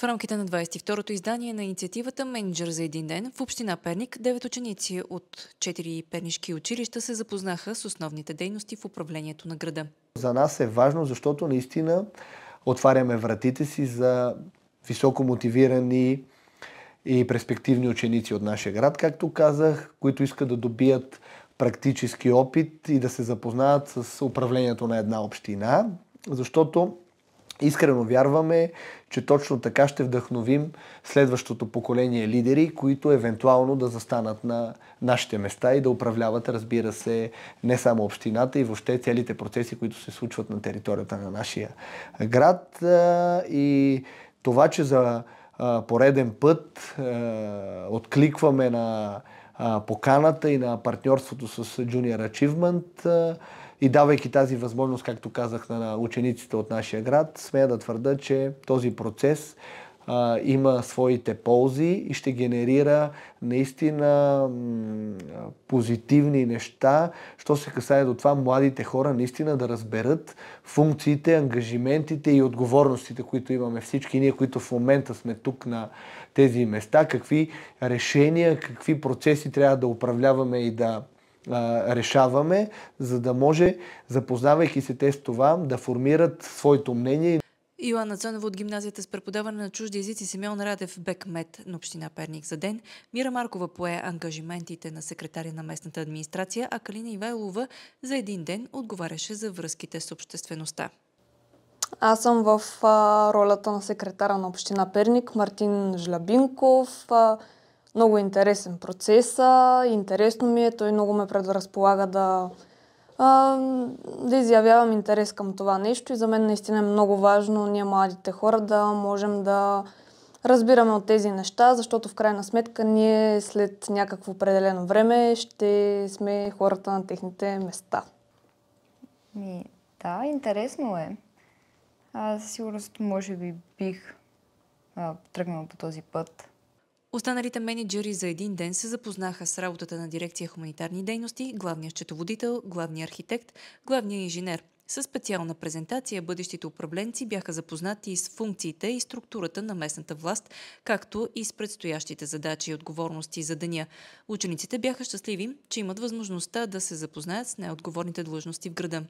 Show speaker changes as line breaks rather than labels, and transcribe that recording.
В рамките на 22-то издание на инициативата Менеджер за един ден в Община Перник 9 ученици от 4 пернишки училища се запознаха с основните дейности в управлението на града.
За нас е важно, защото наистина отваряме вратите си за високо мотивирани и перспективни ученици от нашия град, както казах, които искат да добият практически опит и да се запознаят с управлението на една община, защото Искрено вярваме, че точно така ще вдъхновим следващото поколение лидери, които евентуално да застанат на нашите места и да управляват, разбира се, не само общината и въобще целите процеси, които се случват на територията на нашия град. И това, че за пореден път откликваме на поканата и на партньорството с Junior Achievement, и давайки тази възможност, както казах на учениците от нашия град, смея да твърда, че този процес а, има своите ползи и ще генерира наистина м- позитивни неща, що се касае до това младите хора наистина да разберат функциите, ангажиментите и отговорностите, които имаме всички ние, които в момента сме тук на тези места, какви решения, какви процеси трябва да управляваме и да решаваме, за да може, запознавайки се те с това, да формират своето мнение.
Йоанна Цонова от гимназията с преподаване на чужди езици Симеон Радев Бекмет на община Перник за ден. Мира Маркова пое ангажиментите на секретаря на местната администрация, а Калина Ивайлова за един ден отговаряше за връзките с обществеността.
Аз съм в а, ролята на секретара на община Перник, Мартин Жлабинков, а, много интересен процес. Интересно ми е, той много ме предразполага да, а, да изявявам интерес към това нещо и за мен наистина е много важно ние младите хора да можем да разбираме от тези неща, защото в крайна сметка ние след някакво определено време ще сме хората на техните места. И, да, интересно е. Аз сигурност, може би, бих а, тръгнал по този път.
Останалите менеджери за един ден се запознаха с работата на дирекция хуманитарни дейности, главния счетоводител, главния архитект, главния инженер. С специална презентация бъдещите управленци бяха запознати и с функциите и структурата на местната власт, както и с предстоящите задачи и отговорности за деня. Учениците бяха щастливи, че имат възможността да се запознаят с най-отговорните длъжности в града.